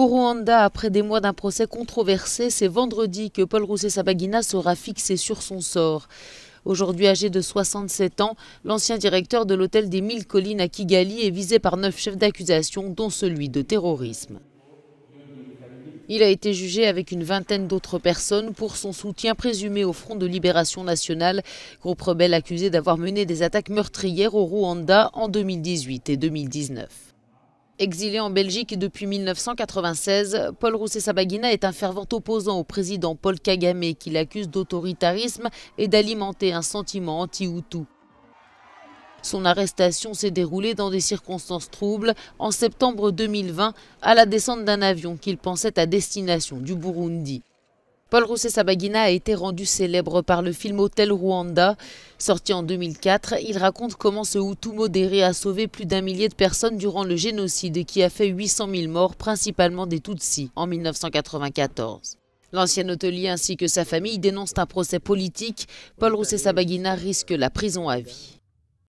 Au Rwanda, après des mois d'un procès controversé, c'est vendredi que Paul Rousset-Sabagina sera fixé sur son sort. Aujourd'hui âgé de 67 ans, l'ancien directeur de l'hôtel des Mille Collines à Kigali est visé par neuf chefs d'accusation, dont celui de terrorisme. Il a été jugé avec une vingtaine d'autres personnes pour son soutien présumé au Front de Libération Nationale, groupe rebelle accusé d'avoir mené des attaques meurtrières au Rwanda en 2018 et 2019. Exilé en Belgique depuis 1996, Paul Rousset-Sabagina est un fervent opposant au président Paul Kagame qui l'accuse d'autoritarisme et d'alimenter un sentiment anti-Hutu. Son arrestation s'est déroulée dans des circonstances troubles en septembre 2020 à la descente d'un avion qu'il pensait à destination du Burundi. Paul Rousset-Sabagina a été rendu célèbre par le film Hôtel Rwanda. Sorti en 2004, il raconte comment ce Hutu modéré a sauvé plus d'un millier de personnes durant le génocide qui a fait 800 000 morts, principalement des Tutsis, en 1994. L'ancien hôtelier ainsi que sa famille dénoncent un procès politique. Paul Rousset-Sabagina risque la prison à vie.